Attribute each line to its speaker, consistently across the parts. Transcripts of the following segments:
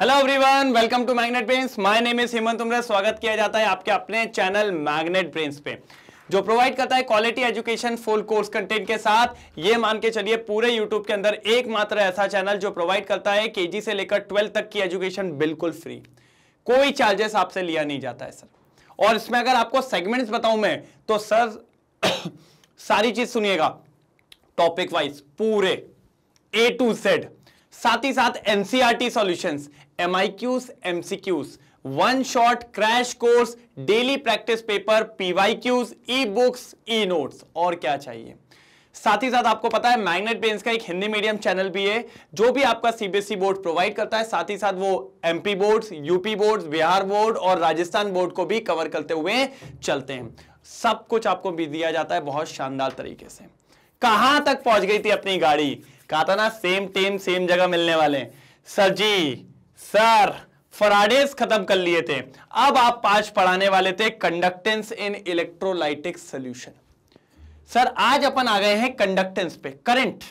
Speaker 1: Hello everyone welcome to Magnet Brains my name is Hemant उम्र स्वागत किया जाता है आपके अपने चैनल मैग्नेट ब्रेन्स पे जो प्रोवाइड करता है quality education full course content के साथ ये मान के चलिए पूरे यूट्यूब के अंदर एकमात्र ऐसा चैनल जो प्रोवाइड करता है केजी से लेकर ट्वेल्थ तक की एजुकेशन बिल्कुल फ्री कोई चार्जेस आपसे लिया नहीं जाता है सर और इसमें अगर आपको सेगमेंट्स बताऊं मैं तो सर सारी चीज सुनिएगा टॉपिक वाइज पूरे ए टू जेड साथ ही साथ NCERT solutions M I Qs M C Qs one shot crash course daily practice paper PY Qs E books E notes और क्या चाहिए साथ ही साथ आपको पता है मैग्नेट बेंस का एक हिंदी मीडियम चैनल भी है जो भी आपका सीबीएसई बोर्ड प्रोवाइड करता है साथ ही साथ वो MP boards UP boards Bihar board और राजस्थान बोर्ड को भी कवर करते हुए चलते हैं सब कुछ आपको भी दिया जाता है बहुत शानदार तरीके से कहां तक पहुंच गई थी अपनी गाड़ी कहा था ना सेम टेम सेम जगह मिलने वाले सर जी सर फराडेस खत्म कर लिए थे अब आप पांच पढ़ाने वाले थे conductance in electrolytic solution sir आज अपन आ गए हैं कंडक्टेंस पे करंट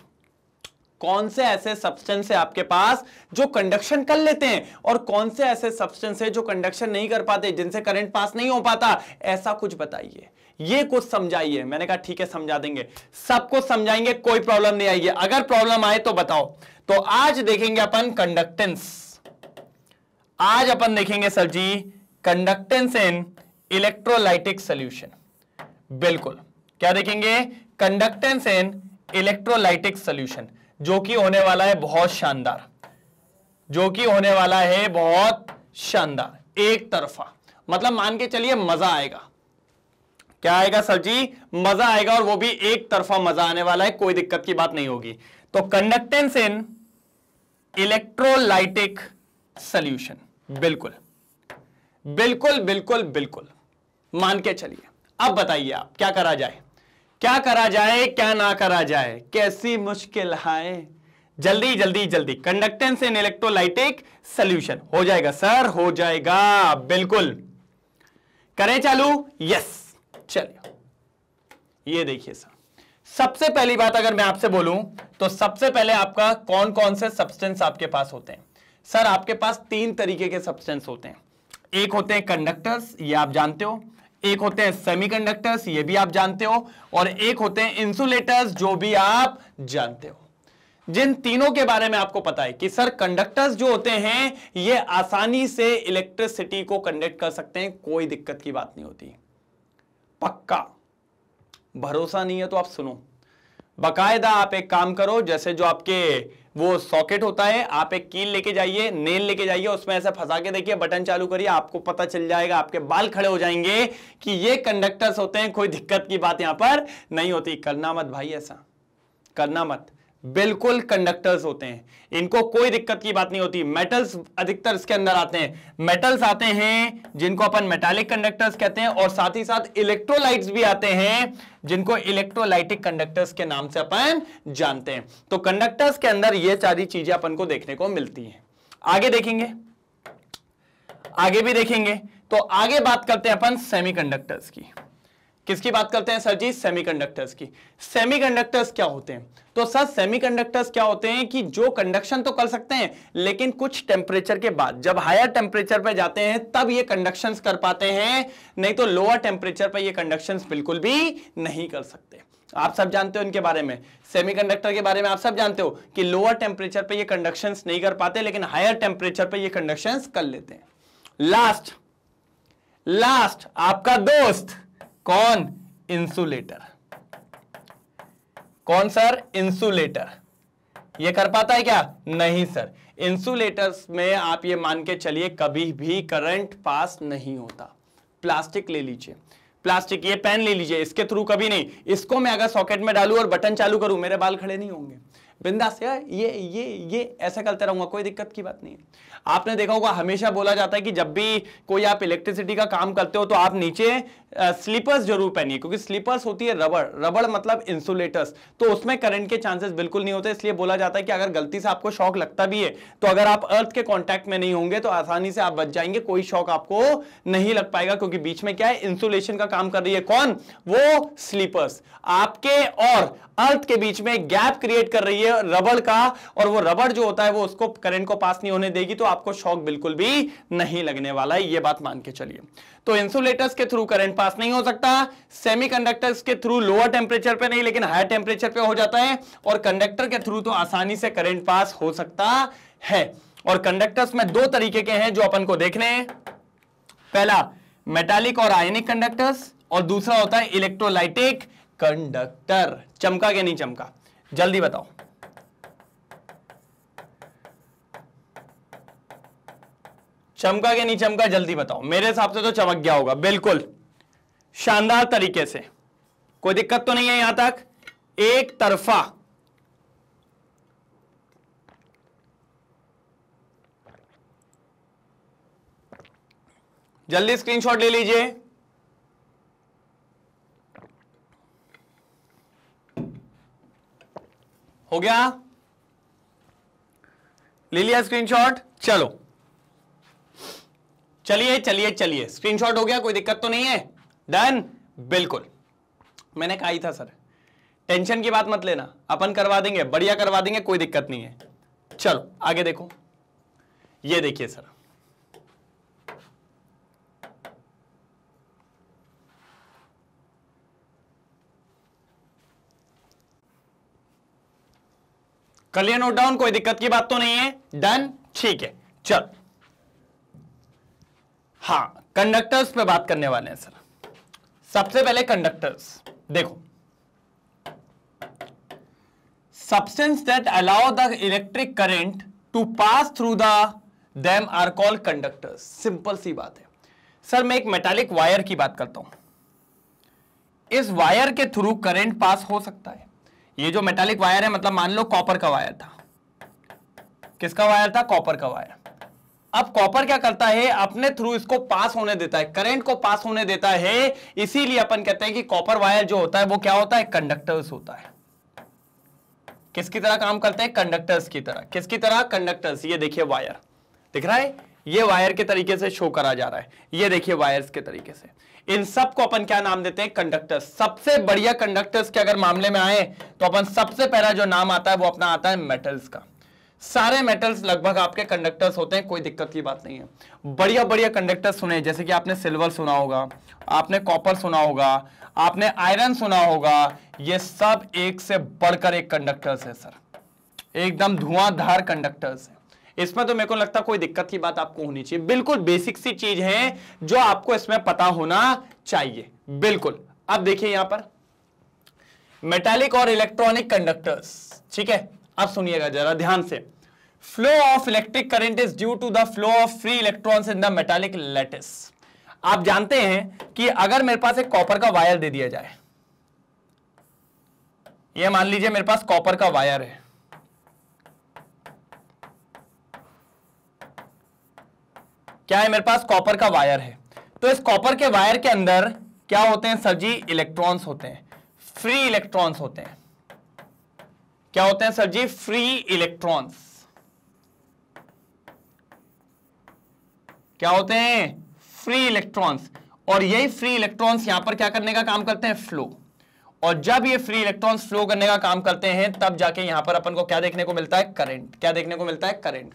Speaker 1: कौन से ऐसे सब्सटेंस है आपके पास जो कंडक्शन कर लेते हैं और कौन से ऐसे सब्सटेंस है जो कंडक्शन नहीं कर पाते जिनसे करंट पास नहीं हो पाता ऐसा कुछ बताइए ये कुछ समझाइए मैंने कहा ठीक है समझा देंगे सब कुछ समझाएंगे कोई प्रॉब्लम नहीं आएगी अगर प्रॉब्लम आए तो बताओ तो आज देखेंगे अपन कंडक्टेंस आज अपन देखेंगे sir ji conductance in electrolytic solution बिल्कुल क्या देखेंगे कंडक्टेंस इन इलेक्ट्रोलाइटिक सोल्यूशन जो कि होने वाला है बहुत शानदार जो कि होने वाला है बहुत शानदार एक तरफा मतलब मान के चलिए मजा आएगा क्या आएगा सर जी मजा आएगा और वो भी एक तरफा मजा आने वाला है कोई दिक्कत की बात नहीं होगी तो कंडक्टेंस इन इलेक्ट्रोलाइटिक सोल्यूशन बिल्कुल बिल्कुल बिल्कुल बिल्कुल मान के चलिए अब बताइए आप क्या करा जाए क्या करा जाए क्या ना करा जाए कैसी मुश्किल है जल्दी जल्दी जल्दी कंडक्टेंस इन इलेक्ट्रोलाइटिक सोल्यूशन हो जाएगा सर हो जाएगा बिल्कुल करें चालू यस चलिए ये देखिए सर सबसे पहली बात अगर मैं आपसे बोलूं तो सबसे पहले आपका कौन कौन से सब्सटेंस आपके पास होते हैं सर आपके पास तीन तरीके के सब्सटेंस होते हैं एक होते हैं कंडक्टर्स ये आप जानते हो एक होते हैं सेमीकंडक्टर्स ये भी आप जानते हो और एक होते हैं इंसुलेटर्स जो भी आप जानते हो जिन तीनों के बारे में आपको पता है कि सर कंडक्टर्स जो होते हैं ये आसानी से इलेक्ट्रिसिटी को कंडक्ट कर सकते हैं कोई दिक्कत की बात नहीं होती पक्का भरोसा नहीं है तो आप सुनो बकायदा आप एक काम करो जैसे जो आपके वो सॉकेट होता है आप एक कील लेके जाइए नेल लेके जाइए उसमें ऐसा फंसा के देखिए बटन चालू करिए आपको पता चल जाएगा आपके बाल खड़े हो जाएंगे कि ये कंडक्टर्स होते हैं कोई दिक्कत की बात यहां पर नहीं होती करना मत भाई ऐसा करना मत बिल्कुल कंडक्टर्स होते हैं इनको कोई दिक्कत की बात नहीं होती मेटल्स अधिकतर इसके अंदर आते हैं मेटल्स आते हैं जिनको अपन मेटालिक कंडक्टर्स कहते हैं और साथ ही साथ इलेक्ट्रोलाइट्स भी आते हैं जिनको इलेक्ट्रोलाइटिक कंडक्टर्स के नाम से अपन जानते हैं तो कंडक्टर्स के अंदर यह सारी चीजें अपन को देखने को मिलती है आगे देखेंगे आगे भी देखेंगे तो आगे बात करते हैं अपन सेमीकंडक्टर्स की किसकी बात करते हैं सर जी सेमीकंडक्टर्स की सेमीकंडक्टर्स क्या होते हैं तो सर सेमीकंडक्टर्स क्या होते हैं कि जो कंडक्शन तो कर सकते हैं लेकिन कुछ टेम्परेचर के बाद जब हायर टेम्परेचर पर जाते हैं तब ये कंडक्शन कर पाते हैं नहीं तो लोअर टेम्परेचर पर ये कंडक्शन बिल्कुल भी नहीं कर सकते आप सब जानते हो इनके बारे में सेमीकंडक्टर के बारे में आप सब जानते हो कि लोअर टेम्परेचर पर ये कंडक्शन नहीं कर पाते लेकिन हायर टेम्परेचर पर ये कंडक्शन कर लेते हैं लास्ट लास्ट आपका दोस्त कौन इंसुलेटर कौन सर इंसुलेटर ये कर पाता है क्या नहीं सर इंसुलेटर्स में आप ये मान के चलिए कभी भी करंट पास नहीं होता प्लास्टिक ले लीजिए प्लास्टिक ये पेन ले लीजिए इसके थ्रू कभी नहीं इसको मैं अगर सॉकेट में डालू और बटन चालू करूं मेरे बाल खड़े नहीं होंगे बिंदास यार ये ये ये ऐसा करता रहूंगा कोई दिक्कत की बात नहीं आपने देखा होगा हमेशा बोला जाता है कि जब भी कोई आप इलेक्ट्रिसिटी का काम करते हो तो आप नीचे स्लीपर्स जरूर पहनिए क्योंकि स्लीपर्स होती है रबड़ रबड़ मतलब इंसुलेटर्स तो उसमें करंट के चांसेस बिल्कुल नहीं होते इसलिए बोला जाता है कि अगर गलती से आपको शॉक लगता भी है तो अगर आप अर्थ के कॉन्टैक्ट में नहीं होंगे तो आसानी से आप बच जाएंगे कोई शॉक आपको नहीं लग पाएगा क्योंकि बीच में क्या है इंसुलेशन का काम कर रही है कौन वो स्लीपर्स आपके और अर्थ के बीच में गैप क्रिएट कर रही है रबड़ का और वो रबड़ जो होता है वो उसको करंट को पास नहीं होने देगी तो आपको शॉक बिल्कुल भी नहीं लगने वाला है ये बात मान के चलिए तो इंसुलेटर्स के थ्रू करंट पास नहीं हो सकता सेमीकंडक्टर्स के थ्रू लोअर टेम्परेचर पे नहीं लेकिन हायर टेम्परेचर पे हो जाता है और कंडक्टर के थ्रू तो आसानी से करेंट पास हो सकता है और कंडक्टर्स में दो तरीके के हैं जो अपन को देखने पहला मेटालिक और आयनिक कंडक्टर्स और दूसरा होता है इलेक्ट्रोलाइटिक कंडक्टर चमका क्या नहीं चमका जल्दी बताओ चमका के नहीं चमका जल्दी बताओ मेरे हिसाब से तो चमक गया होगा बिल्कुल शानदार तरीके से कोई दिक्कत तो नहीं है यहां तक एक तरफा जल्दी स्क्रीनशॉट ले लीजिए हो गया ले लिया स्क्रीनशॉट चलो चलिए चलिए चलिए स्क्रीनशॉट हो गया कोई दिक्कत तो नहीं है डन बिल्कुल मैंने कहा ही था सर टेंशन की बात मत लेना अपन करवा देंगे बढ़िया करवा देंगे कोई दिक्कत नहीं है चलो आगे देखो ये देखिए सर क्लियर नोट डाउन कोई दिक्कत की बात तो नहीं है डन ठीक है चल हाँ कंडक्टर्स पे बात करने वाले हैं सर सबसे पहले कंडक्टर्स देखो substance that allow the electric current to pass through them are call conductors simple सी बात है सर मैं एक मेटालिक वायर की बात करता हूं इस वायर के थ्रू करंट पास हो सकता है ये जो मेटालिक वायर है मतलब मान लो कॉपर का वायर था किसका वायर था कॉपर का वायर अब कॉपर क्या करता है अपने थ्रू इसको पास होने देता है करंट को पास होने देता है इसीलिए अपन कहते हैं कि कॉपर वायर जो होता है वो क्या होता है कंडक्टर्स होता है किसकी तरह काम करते हैं कंडक्टर्स की तरह किसकी तरह कंडक्टर्स ये देखिए वायर दिख रहा है ये वायर के तरीके से शो करा जा रहा है ये देखिए वायर्स के तरीके से इन सब को अपन क्या नाम देते हैं कंडक्टर्स सबसे बढ़िया कंडक्टर्स के अगर मामले में आए तो अपन सबसे पहला जो नाम आता है वो अपना आता है मेटल्स का सारे मेटल्स लगभग आपके कंडक्टर्स होते हैं कोई दिक्कत की बात नहीं है बढ़िया बढ़िया कंडक्टर्स सुने जैसे कि आपने सिल्वर सुना होगा आपने कॉपर सुना होगा आपने आयरन सुना होगा ये सब एक से बढ़कर एक कंडक्टर्स है सर एकदम धुआंधार कंडक्टर्स है इसमें तो मेरे को लगता कोई दिक्कत की बात आपको होनी चाहिए बिल्कुल बेसिक सी चीज है जो आपको इसमें पता होना चाहिए बिल्कुल अब देखिए यहां पर मेटालिक और इलेक्ट्रॉनिक कंडक्टर्स ठीक है अब सुनिएगा जरा ध्यान से flow of electric current is due to the flow of free electrons in the metallic lattice आप जानते हैं कि अगर मेरे पास एक कॉपर का वायर दे दिया जाए यह मान लीजिए मेरे पास कॉपर का वायर है क्या है मेरे पास कॉपर का वायर है तो इस कॉपर के वायर के अंदर क्या होते हैं सर जी इलेक्ट्रॉन्स होते हैं फ्री इलेक्ट्रॉन्स होते हैं क्या होते हैं सर जी फ्री इलेक्ट्रॉन्स क्या होते हैं फ्री इलेक्ट्रॉन्स और यही फ्री इलेक्ट्रॉन्स यहां पर क्या करने का काम करते हैं फ्लो और जब ये फ्री इलेक्ट्रॉन्स फ्लो करने का काम करते हैं तब जाके यहां पर अपन को क्या देखने को मिलता है करंट क्या देखने को मिलता है करंट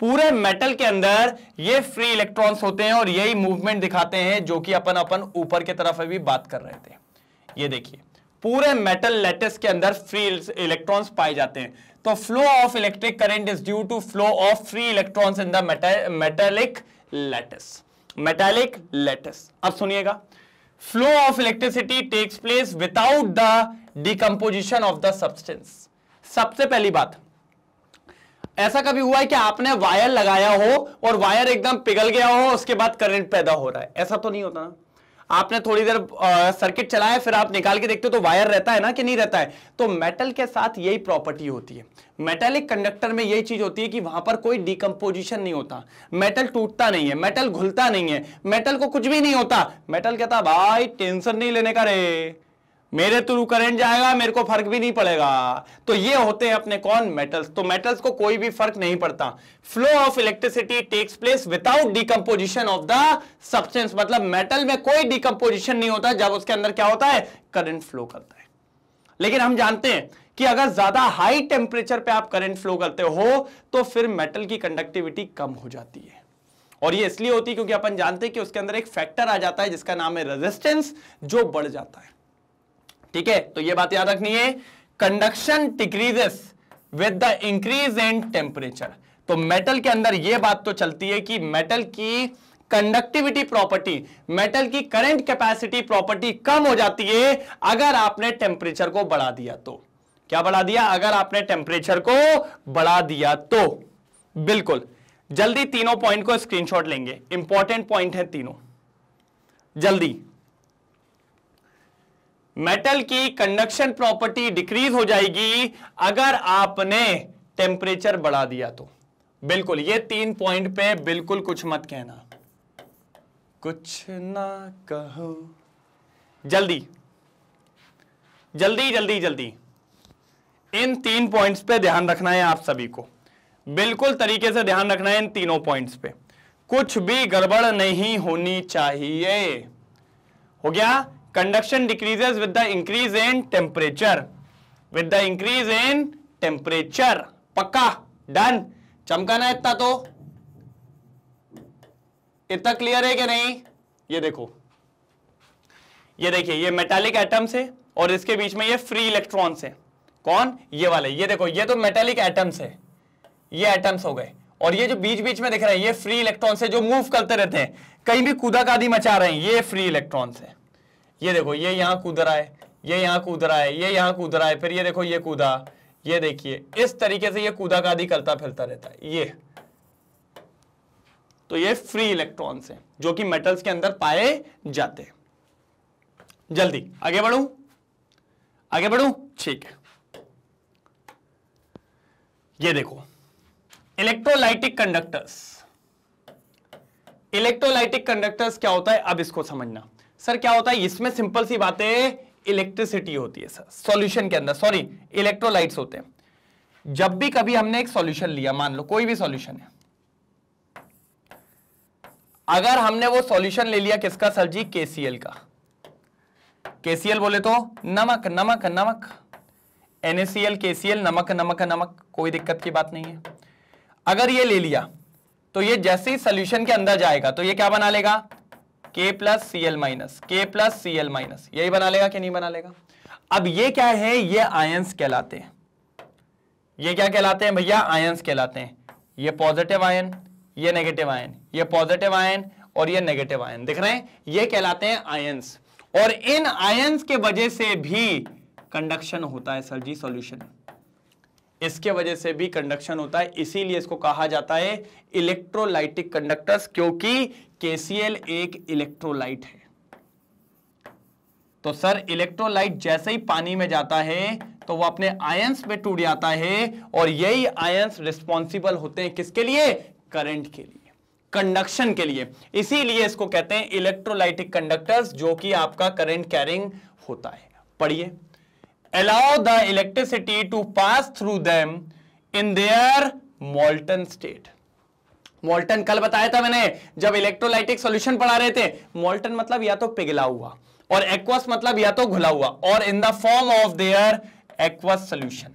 Speaker 1: पूरे मेटल के अंदर ये फ्री इलेक्ट्रॉन्स होते हैं और यही मूवमेंट दिखाते हैं जो कि अपन अपन ऊपर की तरफ अभी बात कर रहे थे ये देखिए पूरे मेटल लेटेस के अंदर फ्री इलेक्ट्रॉन्स पाए जाते हैं तो flow of electric current is due to flow of free electron in the metallic lattice metallic lattice अब सुनिएगा flow of electricity takes place without the decomposition of the substance सबसे पहली बात ऐसा कभी हुआ है कि आपने वायर लगाया हो और वायर एकदम पिघल गया हो उसके बाद करंट पैदा हो रहा है ऐसा तो नहीं होता ना आपने थोड़ी देर सर्किट चलाया फिर आप निकाल के देखते हो तो वायर रहता है ना कि नहीं रहता है तो मेटल के साथ यही प्रॉपर्टी होती है मेटेलिक कंडक्टर में यही चीज होती है कि वहां पर कोई डिकम्पोजिशन नहीं होता मेटल टूटता नहीं है मेटल घुलता नहीं है मेटल को कुछ भी नहीं होता मेटल कहता भाई टेंशन नहीं लेने का रे मेरे थ्रू तो करंट जाएगा मेरे को फर्क भी नहीं पड़ेगा तो ये होते हैं अपने कौन मेटल्स तो मेटल्स को कोई भी फर्क नहीं पड़ता flow of electricity takes place without decomposition of the substance मतलब मेटल में कोई डिकम्पोजिशन नहीं होता जब उसके अंदर क्या होता है करंट फ्लो करता है लेकिन हम जानते हैं कि अगर ज्यादा हाई टेम्परेचर पर आप करंट फ्लो करते हो तो फिर मेटल की कंडक्टिविटी कम हो जाती है और ये इसलिए होती है क्योंकि अपन जानते हैं कि उसके अंदर एक फैक्टर आ जाता है जिसका नाम है रेजिस्टेंस जो बढ़ जाता है ठीक है तो ये बात याद रखनी है conduction decreases with the increase in temperature तो मेटल के अंदर यह बात तो चलती है कि मेटल की कंडक्टिविटी प्रॉपर्टी मेटल की करंट कैपेसिटी प्रॉपर्टी कम हो जाती है अगर आपने टेम्परेचर को बढ़ा दिया तो क्या बढ़ा दिया अगर आपने टेम्परेचर को बढ़ा दिया तो बिल्कुल जल्दी तीनों पॉइंट को स्क्रीनशॉट लेंगे इंपॉर्टेंट पॉइंट है तीनों जल्दी मेटल की कंडक्शन प्रॉपर्टी डिक्रीज हो जाएगी अगर आपने टेम्परेचर बढ़ा दिया तो बिल्कुल ये तीन पॉइंट पे बिल्कुल कुछ मत कहना कुछ ना कहो जल्दी जल्दी जल्दी जल्दी इन तीन पॉइंट्स पे ध्यान रखना है आप सभी को बिल्कुल तरीके से ध्यान रखना है इन तीनों पॉइंट्स पे कुछ भी गड़बड़ नहीं होनी चाहिए हो गया conduction decreases with the increase in temperature with the increase in temperature पक्का डन चमकाना इतना तो इतना क्लियर है कि नहीं ये देखो ये देखिए ये मेटालिक एटम्स है और इसके बीच में ये फ्री इलेक्ट्रॉन्स है कौन ये वाले ये देखो ये तो मेटालिक एटम्स है ये एटम्स हो गए और ये जो बीच बीच में दिख रहे हैं ये फ्री इलेक्ट्रॉन्स है जो मूव करते रहते हैं कहीं भी कूदा कादी मचा रहे हैं ये फ्री इलेक्ट्रॉन्स है ये देखो ये यहां कूदरा रहा है ये यहां कूदरा है ये यहां कूद है फिर ये देखो ये कूदा ये देखिए इस तरीके से ये कूदा का करता फिरता रहता है ये तो ये फ्री इलेक्ट्रॉन्स हैं जो कि मेटल्स के अंदर पाए जाते हैं जल्दी आगे बढ़ू आगे बढ़ू ठीक है ये देखो इलेक्ट्रोलाइटिक कंडक्टर्स इलेक्ट्रोलाइटिक कंडक्टर्स क्या होता है अब इसको समझना सर क्या होता है इसमें सिंपल सी बातें इलेक्ट्रिसिटी होती है सर सॉल्यूशन के अंदर सॉरी इलेक्ट्रोलाइट्स होते हैं जब भी कभी हमने एक सॉल्यूशन लिया मान लो कोई भी सॉल्यूशन है अगर हमने वो सॉल्यूशन ले लिया किसका सर जी केसीएल का केसीएल बोले तो नमक नमक नमक एनएसीएल केसीएल नमक नमक नमक कोई दिक्कत की बात नहीं है अगर ये ले लिया तो ये जैसे ही सोल्यूशन के अंदर जाएगा तो ये क्या बना लेगा K plus C L minus K plus C L minus यही बना लेगा कि नहीं बना लेगा अब ये क्या है ये आयंस कहलाते हैं ये क्या कहलाते हैं भैया आयंस कहलाते हैं ये पॉजिटिव आयन ये नेगेटिव आयन ये पॉजिटिव आयन और ये नेगेटिव आयन दिख रहे हैं ये कहलाते हैं आयंस और इन आयंस के वजह से भी कंडक्शन होता है सर जी सॉल्यूशन इसके वजह से भी कंडक्शन होता है इसीलिए इसको कहा जाता है इलेक्ट्रोलाइटिक कंडक्टर्स क्योंकि केसीएल एक इलेक्ट्रोलाइट है तो सर इलेक्ट्रोलाइट जैसे ही पानी में जाता है तो वो अपने आयंस में टूट जाता है और यही आयंस रिस्पॉन्सिबल होते हैं किसके लिए करंट के लिए कंडक्शन के लिए इसीलिए इसको कहते हैं इलेक्ट्रोलाइटिक कंडक्टर्स जो कि आपका करंट कैरिंग होता है पढ़िए allow the electricity to pass through them in their molten state molten कल बताया था मैंने जब इलेक्ट्रोलाइटिक सोल्यूशन पढ़ा रहे थे मोल्टन मतलब या तो पिघला हुआ और एक्वस मतलब या तो घुला हुआ और in the form of their aqueous solution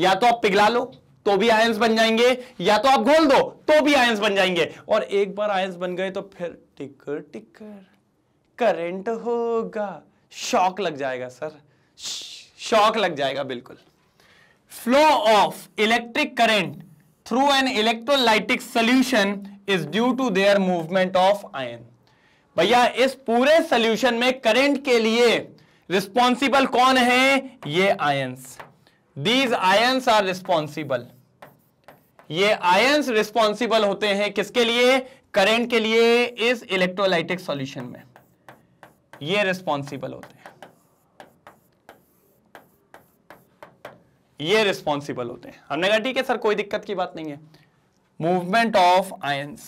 Speaker 1: या तो आप पिघला लो तो भी आयंस बन जाएंगे या तो आप घोल दो तो भी आयंस बन जाएंगे और एक बार आयंस बन गए तो फिर टिकर टिकर करंट होगा शॉक लग जाएगा सर शॉक लग जाएगा बिल्कुल flow of electric current through an electrolytic solution is due to their movement of ion भैया इस पूरे सोल्यूशन में करंट के लिए रिस्पॉन्सिबल कौन है ये ions these ions are responsible ये आयंस रिस्पॉन्सिबल होते हैं किसके लिए करंट के लिए इस इलेक्ट्रोलाइटिक सॉल्यूशन में ये रिस्पॉन्सिबल होते हैं ये रिस्पॉन्सिबल होते हैं हमने कहा ठीक है सर कोई दिक्कत की बात नहीं है मूवमेंट ऑफ आयंस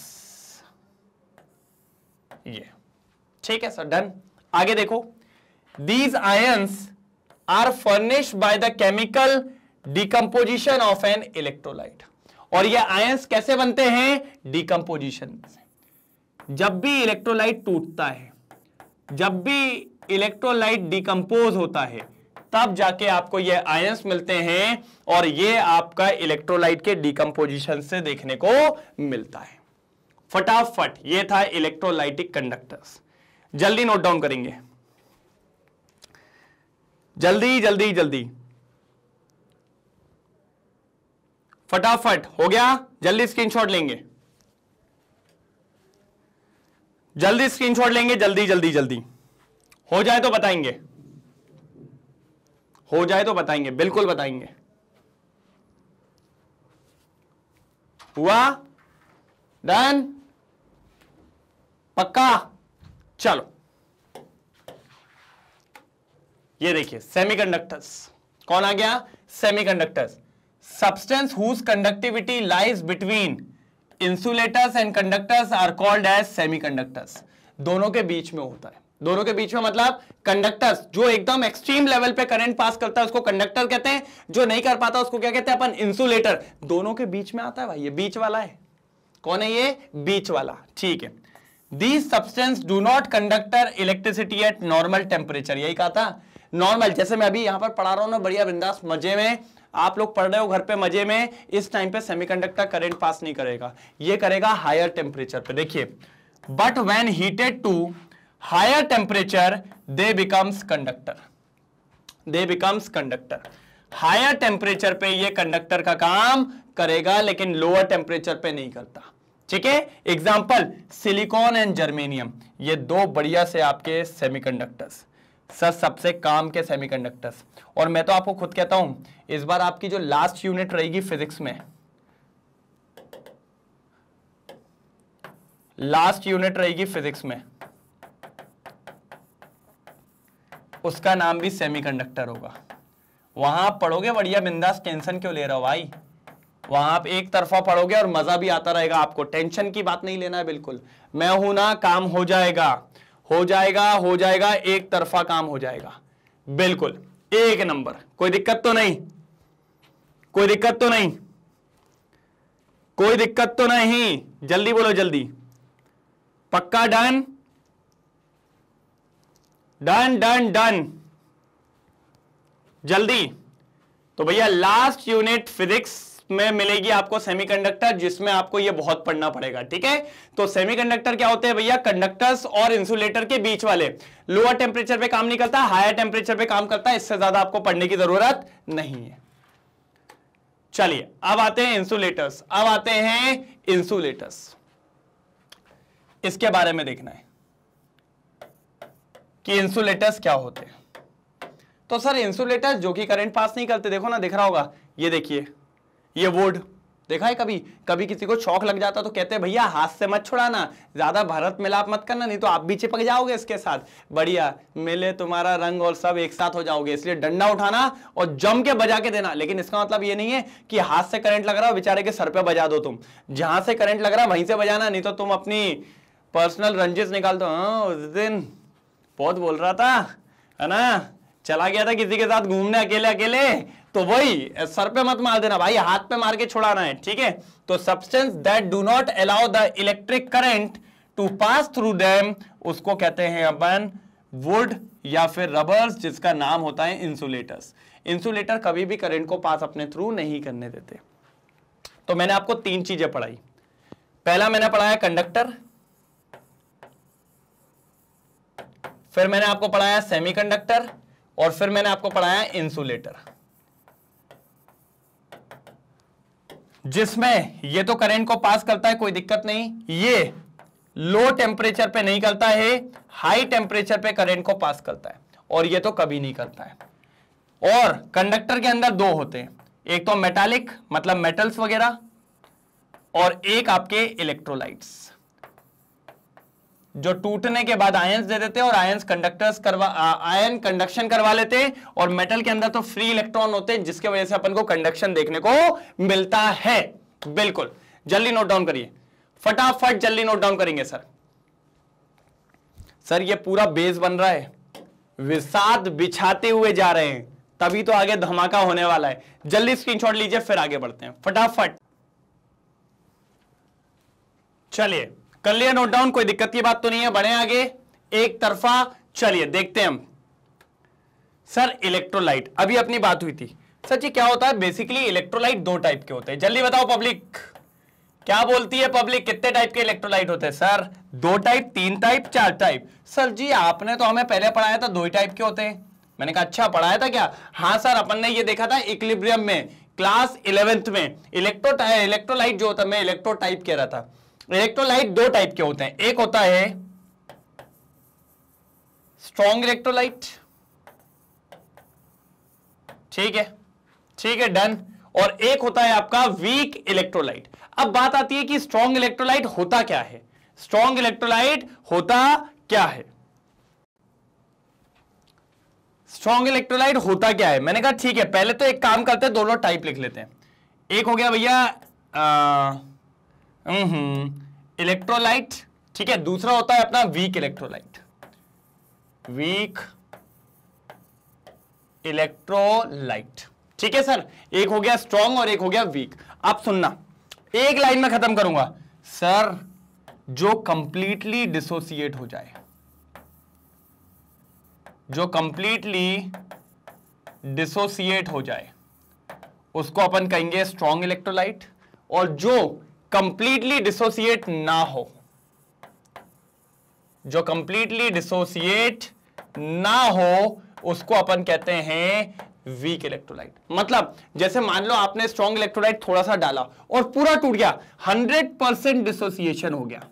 Speaker 1: ये ठीक है सर डन आगे देखो दीज आय are furnished by the chemical decomposition of an electrolyte और ये आयंस कैसे बनते हैं डिकम्पोजिशन जब भी इलेक्ट्रोलाइट टूटता है जब भी इलेक्ट्रोलाइट डिकम्पोज होता है तब जाके आपको ये आयंस मिलते हैं और ये आपका इलेक्ट्रोलाइट के डिकम्पोजिशन से देखने को मिलता है फटाफट ये था इलेक्ट्रोलाइटिक कंडक्टर्स जल्दी नोट डाउन करेंगे जल्दी जल्दी जल्दी फटाफट हो गया जल्दी स्क्रीनशॉट लेंगे जल्दी स्क्रीनशॉट लेंगे जल्दी जल्दी जल्दी हो जाए तो बताएंगे हो जाए तो बताएंगे बिल्कुल बताएंगे हुआ डन पक्का चलो ये देखिए सेमीकंडक्टर्स कौन आ गया semiconductors substance whose conductivity lies between insulators and conductors are called as semiconductors दोनों के बीच में होता है दोनों के बीच में मतलब कंडक्टर जो एकदम एक्सट्रीम लेवल पे करंट पास करता है उसको कंडक्टर कहते हैं जो नहीं कर पाता उसको क्या कहते हैं अपन इंसुलेटर दोनों के बीच में आता है भाई ये बीच वाला है कौन है ये बीच वाला ठीक है these substance do not conductor electricity at normal temperature यही कहा था नॉर्मल जैसे मैं अभी यहां पर पढ़ा रहा हूं ना बढ़िया बिंदास मजे में आप लोग पढ़ रहे हो घर पे मजे में इस टाइम पे सेमीकंडक्टर करंट पास नहीं करेगा ये करेगा हायर टेम्परेचर पे देखिए but when heated to higher temperature they becomes conductor they becomes conductor higher temperature पे ये कंडक्टर का काम करेगा लेकिन लोअर टेम्परेचर पे नहीं करता ठीक है एग्जाम्पल सिलिकॉन एंड जर्मेनियम ये दो बढ़िया से आपके सेमीकंडक्टर्स सर सबसे काम के सेमीकंडक्टर्स और मैं तो आपको खुद कहता हूं इस बार आपकी जो लास्ट यूनिट रहेगी फिजिक्स में लास्ट यूनिट रहेगी फिजिक्स में उसका नाम भी सेमीकंडक्टर होगा वहां आप पढ़ोगे बढ़िया बिंदास टेंशन क्यों ले रहे हो भाई वहां आप एक तरफा पढ़ोगे और मजा भी आता रहेगा आपको टेंशन की बात नहीं लेना है बिल्कुल मैं हूं ना काम हो जाएगा हो जाएगा हो जाएगा एक तरफा काम हो जाएगा बिल्कुल एक नंबर कोई दिक्कत तो नहीं कोई दिक्कत तो नहीं कोई दिक्कत तो नहीं जल्दी बोलो जल्दी पक्का डन डन डन डन जल्दी तो भैया लास्ट यूनिट फिजिक्स में मिलेगी आपको सेमीकंडक्टर जिसमें आपको ये बहुत पढ़ना पड़ेगा ठीक है तो सेमीकंडक्टर क्या होते हैं भैया कंडक्टर्स और इंसुलेटर के बीच वाले लोअर टेम्परेचर पे काम नहीं करता हायर टेम्परेचर पे काम करता है इससे ज्यादा आपको पढ़ने की जरूरत नहीं है चलिए अब आते हैं इंसुलेटर्स अब आते हैं इंसुलेटर्स इसके बारे में देखना है कि इंसुलेटर्स क्या होते हैं तो सर इंसुलेटर्स जो कि करंट पास नहीं करते देखो ना दिख रहा होगा ये देखिए ये वोड देखा है कभी कभी किसी को शौक लग जाता तो कहते हैं भैया हाथ से मत छुड़ाना ज्यादा भारत मिलाप मत करना नहीं तो आप भी चिपक जाओगे इसके साथ बढ़िया मिले तुम्हारा रंग और सब एक साथ हो जाओगे इसलिए डंडा उठाना और जम के बजा के देना लेकिन इसका मतलब ये नहीं है कि हाथ से करंट लग रहा हो बेचारे के सर पे बजा दो तुम जहां से करंट लग रहा वहीं से बजाना नहीं तो तुम अपनी पर्सनल रंजिश निकाल दो हाँ उस दिन बहुत बोल रहा था है ना चला गया था किसी के साथ घूमने अकेले अकेले तो वही सर पे मत मार देना भाई हाथ पे मार के छुड़ाना है ठीक है तो substance that do not allow the electric current to pass through them उसको कहते हैं अपन वुड या फिर रबर्स जिसका नाम होता है इंसुलेटर्स इंसुलेटर कभी भी करंट को पास अपने थ्रू नहीं करने देते तो मैंने आपको तीन चीजें पढ़ाई पहला मैंने पढ़ाया कंडक्टर फिर मैंने आपको पढ़ाया सेमीकंडक्टर और फिर मैंने आपको पढ़ाया इंसुलेटर जिसमें ये तो करंट को पास करता है कोई दिक्कत नहीं ये लो टेम्परेचर पे नहीं करता है हाई टेम्परेचर पे करंट को पास करता है और ये तो कभी नहीं करता है और कंडक्टर के अंदर दो होते हैं एक तो मेटालिक मतलब मेटल्स वगैरह और एक आपके इलेक्ट्रोलाइट्स जो टूटने के बाद आयंस दे देते और आयंस कंडक्टर्स करवा आयन कंडक्शन करवा लेते और मेटल के अंदर तो फ्री इलेक्ट्रॉन होते हैं जिसके वजह से अपन को कंडक्शन देखने को मिलता है बिल्कुल जल्दी नोट डाउन करिए फटाफट जल्दी नोट डाउन करेंगे सर सर ये पूरा बेस बन रहा है विषाद बिछाते हुए जा रहे हैं तभी तो आगे धमाका होने वाला है जल्दी स्क्रीन लीजिए फिर आगे बढ़ते हैं फटाफट चलिए कर लिया नोट डाउन कोई दिक्कत की बात तो नहीं है बढ़े आगे एक तरफा चलिए देखते हैं हम सर इलेक्ट्रोलाइट अभी अपनी बात हुई थी सर जी क्या होता है बेसिकली इलेक्ट्रोलाइट दो टाइप के होते हैं जल्दी बताओ पब्लिक क्या बोलती है पब्लिक कितने टाइप के इलेक्ट्रोलाइट होते हैं सर दो टाइप तीन टाइप चार टाइप सर जी आपने तो हमें पहले पढ़ाया था दो ही टाइप के होते हैं मैंने कहा अच्छा पढ़ाया था क्या हाँ सर अपन ने ये देखा था इक्लिब्रियम में क्लास इलेवेंथ में इलेक्ट्रो इलेक्ट्रोलाइट जो होता है मैं इलेक्ट्रो टाइप कह रहा था इलेक्ट्रोलाइट दो टाइप के होते हैं एक होता है स्ट्रॉन्ग इलेक्ट्रोलाइट ठीक है ठीक है डन और एक होता है आपका वीक इलेक्ट्रोलाइट अब बात आती है कि स्ट्रॉन्ग इलेक्ट्रोलाइट होता क्या है स्ट्रॉन्ग इलेक्ट्रोलाइट होता क्या है स्ट्रॉन्ग इलेक्ट्रोलाइट होता क्या है मैंने कहा ठीक है पहले तो एक काम करते हैं दोनों टाइप लिख लेते हैं एक हो गया भैया हम्म। इलेक्ट्रोलाइट ठीक है दूसरा होता है अपना वीक इलेक्ट्रोलाइट वीक इलेक्ट्रोलाइट ठीक है सर एक हो गया स्ट्रॉन्ग और एक हो गया वीक आप सुनना एक लाइन में खत्म करूंगा सर जो कंप्लीटली डिसोसिएट हो जाए जो कंप्लीटली डिसोसिएट हो जाए उसको अपन कहेंगे स्ट्रॉन्ग इलेक्ट्रोलाइट और जो कंप्लीटली डिसोसिएट ना हो जो कंप्लीटली डिसोसिएट ना हो उसको अपन कहते हैं वीक इलेक्ट्रोलाइट मतलब जैसे मान लो आपने स्ट्रॉन्ग इलेक्ट्रोलाइट थोड़ा सा डाला और पूरा टूट गया 100 परसेंट डिसोसिएशन हो गया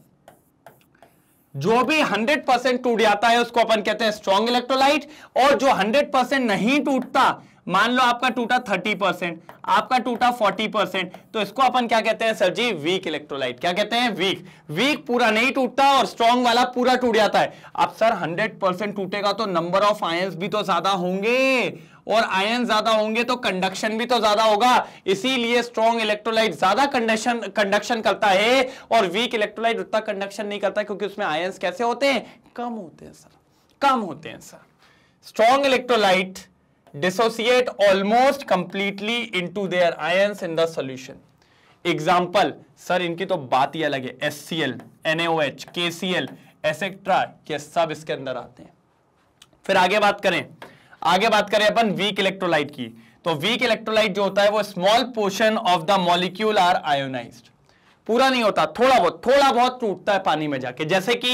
Speaker 1: जो भी 100 परसेंट टूट जाता है उसको अपन कहते हैं स्ट्रॉन्ग इलेक्ट्रोलाइट और जो 100 परसेंट नहीं टूटता मान लो आपका टूटा थर्टी परसेंट आपका टूटा फोर्टी परसेंट तो इसको अपन क्या कहते हैं सर जी वीक इलेक्ट्रोलाइट क्या कहते हैं वीक वीक पूरा नहीं टूटता और स्ट्रॉन्ग वाला पूरा टूट जाता है अब सर हंड्रेड परसेंट टूटेगा तो नंबर ऑफ आयंस भी तो ज्यादा होंगे और आयन ज्यादा होंगे तो कंडक्शन भी तो ज्यादा होगा इसीलिए स्ट्रॉन्ग इलेक्ट्रोलाइट ज्यादा कंडक्शन कंडक्शन करता है और वीक इलेक्ट्रोलाइट उतना कंडक्शन नहीं करता क्योंकि उसमें आयन कैसे होते हैं कम होते हैं सर कम होते हैं sir strong electrolyte dissociate almost completely into ions in the solution example sir इनकी तो बात ही अलग है S C L N H के सी एल एसेट्रा ये सब इसके अंदर आते हैं फिर आगे बात करें आगे बात करें अपन वीक इलेक्ट्रोलाइट की तो वीक इलेक्ट्रोलाइट जो होता है वो small portion of the molecule are ionize पूरा नहीं होता थोड़ा बहुत थोड़ा बहुत टूटता है पानी में जाके जैसे कि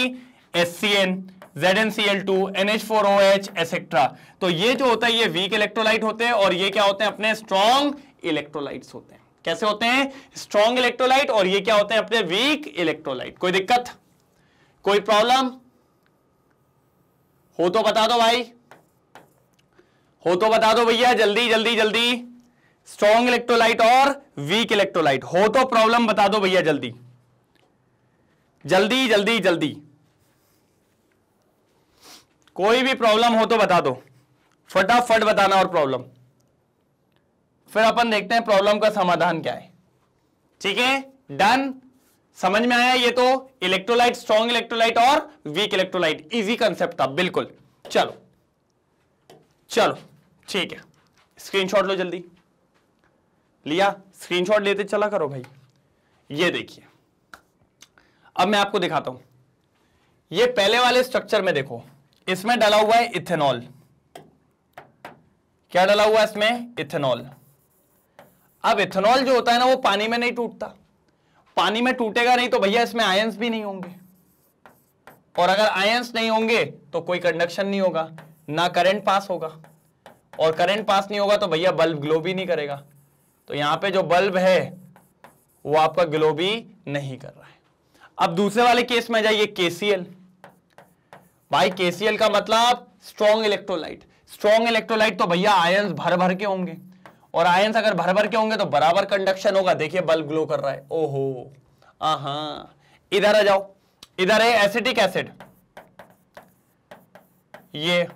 Speaker 1: S C N Z N C L two N H four O H etcetera तो ये जो होता है ये वीक इलेक्ट्रोलाइट होते हैं और ये क्या होते हैं अपने स्ट्रॉन्ग इलेक्ट्रोलाइट्स होते हैं कैसे होते हैं स्ट्रॉन्ग इलेक्ट्रोलाइट और ये क्या होते हैं अपने वीक इलेक्ट्रोलाइट कोई दिक्कत कोई प्रॉब्लम हो तो बता दो भाई हो तो बता दो भैया जल्दी जल्दी जल्दी स्ट्रॉन्ग इलेक्ट्रोलाइट और वीक इलेक्ट्रोलाइट हो तो प्रॉब्लम बता दो भैया जल्दी जल्दी जल्दी जल्दी कोई भी प्रॉब्लम हो तो बता दो फटाफट बताना और प्रॉब्लम फिर अपन देखते हैं प्रॉब्लम का समाधान क्या है ठीक है डन समझ में आया ये तो इलेक्ट्रोलाइट स्ट्रॉन्ग इलेक्ट्रोलाइट और वीक इलेक्ट्रोलाइट इजी कंसेप्ट था बिल्कुल चलो चलो ठीक है स्क्रीनशॉट लो जल्दी लिया स्क्रीनशॉट लेते चला करो भाई ये देखिए अब मैं आपको दिखाता हूं ये पहले वाले स्ट्रक्चर में देखो इसमें डाला हुआ है इथेनॉल क्या डाला हुआ है इसमें इथेनॉल अब इथेनॉल जो होता है ना वो पानी में नहीं टूटता पानी में टूटेगा नहीं तो भैया इसमें आयंस भी नहीं होंगे और अगर आयंस नहीं होंगे तो कोई कंडक्शन नहीं होगा ना करंट पास होगा और करंट पास नहीं होगा तो भैया बल्ब ग्लो भी नहीं करेगा तो यहां पे जो बल्ब है वो आपका ग्लो भी नहीं कर रहा है अब दूसरे वाले केस में जाइए केसीएल भाई केसीएल का मतलब स्ट्रॉन्ग इलेक्ट्रोलाइट स्ट्रॉन्ग इलेक्ट्रोलाइट तो भैया आयंस भर भर के होंगे और आयंस अगर भर भर के होंगे तो बराबर कंडक्शन होगा देखिए बल्ब ग्लो कर रहा है ओहो आहा इधर आ जाओ इधर है एसिटिक एसिड ये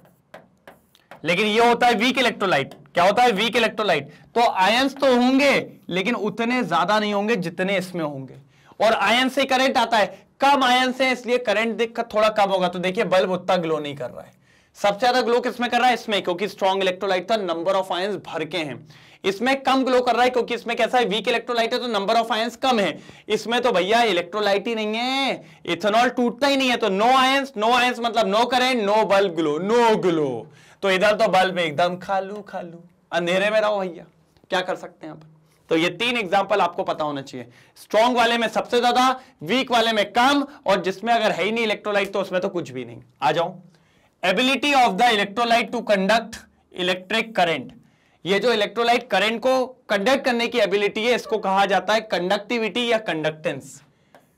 Speaker 1: लेकिन ये होता है वीक इलेक्ट्रोलाइट क्या होता है वीक इलेक्ट्रोलाइट तो आयन्स तो होंगे लेकिन उतने ज्यादा नहीं होंगे जितने इसमें होंगे और आयन से करंट आता है कम आयंस है इसलिए करंट देखकर थोड़ा कम होगा तो देखिए बल्ब उतना ग्लो नहीं कर रहा है सबसे ज्यादा ग्लो किसमें कर रहा है इसमें क्योंकि स्ट्रॉन्ग इलेक्ट्रोलाइट था नंबर ऑफ आयंस भर के हैं इसमें कम ग्लो कर रहा है क्योंकि इसमें कैसा है वीक इलेक्ट्रोलाइट है तो नंबर ऑफ आयंस कम है इसमें तो भैया इलेक्ट्रोलाइट ही नहीं है इथेनॉल टूटता ही नहीं है तो नो आयंस नो आयंस मतलब no current no bulb glow no glow तो इधर तो बल्ब एकदम खालू खालू अंधेरे में रहो भैया क्या कर सकते हैं आप तो ये तीन एग्जाम्पल आपको पता होना चाहिए स्ट्रॉन्ग वाले में सबसे ज्यादा वीक वाले में कम और जिसमें अगर है ही नहीं इलेक्ट्रोलाइट तो उसमें तो कुछ भी नहीं आ जाओ ability of the electrolyte to conduct electric current ये जो इलेक्ट्रोलाइट करंट को कंडक्ट करने की एबिलिटी है इसको कहा जाता है कंडक्टिविटी या कंडक्टेंस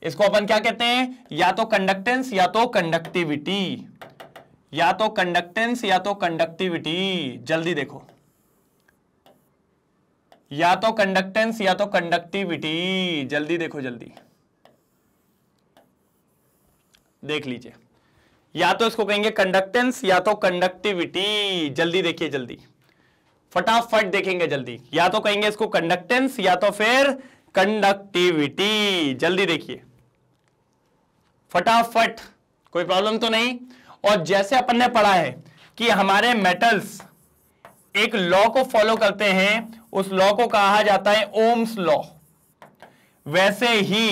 Speaker 1: इसको अपन क्या कहते हैं या तो कंडक्टेंस या तो कंडक्टिविटी या तो कंडक्टेंस या तो कंडक्टिविटी जल्दी देखो या तो कंडक्टेंस या तो कंडक्टिविटी जल्दी देखो जल्दी देख लीजिए या तो इसको कहेंगे कंडक्टेंस या तो कंडक्टिविटी जल्दी देखिए जल्दी फटाफट देखेंगे जल्दी या तो कहेंगे इसको कंडक्टेंस या तो फिर कंडक्टिविटी जल्दी देखिए फटाफट कोई प्रॉब्लम तो नहीं और जैसे अपन ने पढ़ा है कि हमारे मेटल्स एक लॉ को फॉलो करते हैं उस लॉ को कहा जाता है ओम्स लॉ वैसे ही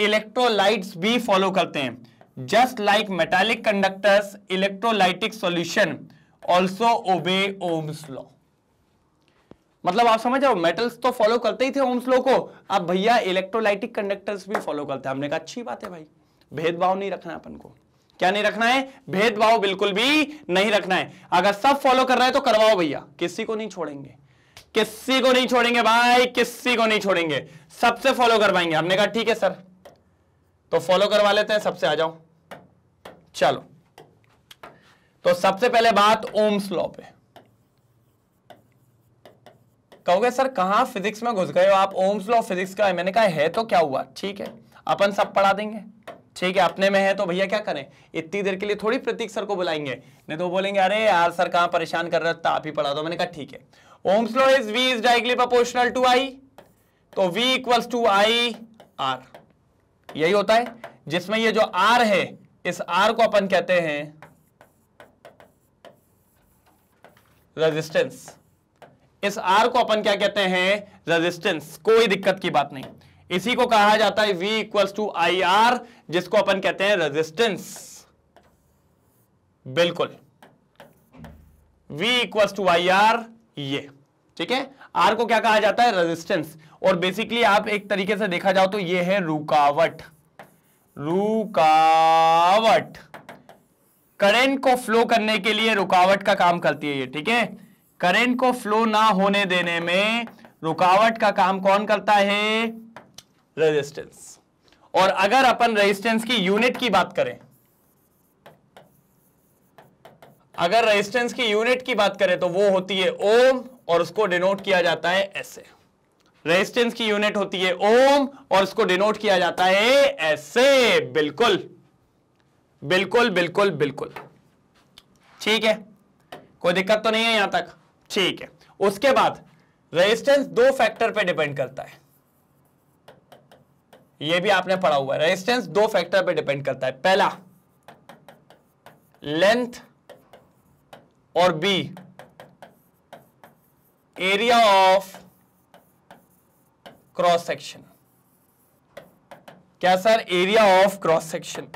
Speaker 1: इलेक्ट्रोलाइट्स भी फॉलो करते हैं just like metallic conductors electrolytic solution also obey Ohm's law मतलब आप समझ जाओ मेटल्स तो फॉलो करते ही थे ओम्स लॉ को अब भैया इलेक्ट्रोलाइटिक कंडक्टर्स भी फॉलो करते हैं हमने कहा अच्छी बात है भाई भेदभाव नहीं रखना अपन को क्या नहीं रखना है भेदभाव बिल्कुल भी नहीं रखना है अगर सब फॉलो कर रहे हैं तो करवाओ भैया किसी को नहीं छोड़ेंगे किसी को नहीं छोड़ेंगे भाई किसी को नहीं छोड़ेंगे सबसे फॉलो करवाएंगे हमने कहा ठीक है सर तो फॉलो करवा लेते हैं सबसे आ जाओ चलो तो सबसे पहले बात ओम्स लॉ पे कहोगे सर कहा फिजिक्स में घुस गए हो आप ओम्स लॉ फिजिक्स का है मैंने कहा है तो क्या हुआ ठीक है अपन सब पढ़ा देंगे ठीक है अपने में है तो भैया क्या करें इतनी देर के लिए थोड़ी प्रतीक सर को बुलाएंगे नहीं तो बोलेंगे अरे यार सर कहां परेशान कर रहे हो तो आप ही पढ़ा दो मैंने कहा ठीक है Ohm's law is V is directly proportional to I तो V equals to I R यही होता है जिसमें ये जो आर है इस आर को अपन कहते हैं रेजिस्टेंस इस आर को अपन क्या कहते हैं रेजिस्टेंस कोई दिक्कत की बात नहीं इसी को कहा जाता है V equals to I R जिसको अपन कहते हैं रेजिस्टेंस बिल्कुल V equals to I R ये ठीक है आर को क्या कहा जाता है रेजिस्टेंस और बेसिकली आप एक तरीके से देखा जाओ तो ये है रुकावट रुकावट करंट को फ्लो करने के लिए रुकावट का काम करती है ये ठीक है करंट को फ्लो ना होने देने में रुकावट का काम कौन करता है रेजिस्टेंस और अगर अपन रेजिस्टेंस की यूनिट की बात करें अगर रेजिस्टेंस की यूनिट की बात करें तो वो होती है ओम और उसको डिनोट किया जाता है एस रेजिस्टेंस की यूनिट होती है ओम और उसको डिनोट किया जाता है एस बिल्कुल बिल्कुल बिल्कुल बिल्कुल ठीक है कोई दिक्कत तो नहीं है यहां तक ठीक है उसके बाद रेजिस्टेंस दो फैक्टर पे डिपेंड करता है यह भी आपने पढ़ा हुआ है रेजिस्टेंस दो फैक्टर पे डिपेंड करता है पहला लेंथ और B area of cross section क्या sir area of cross section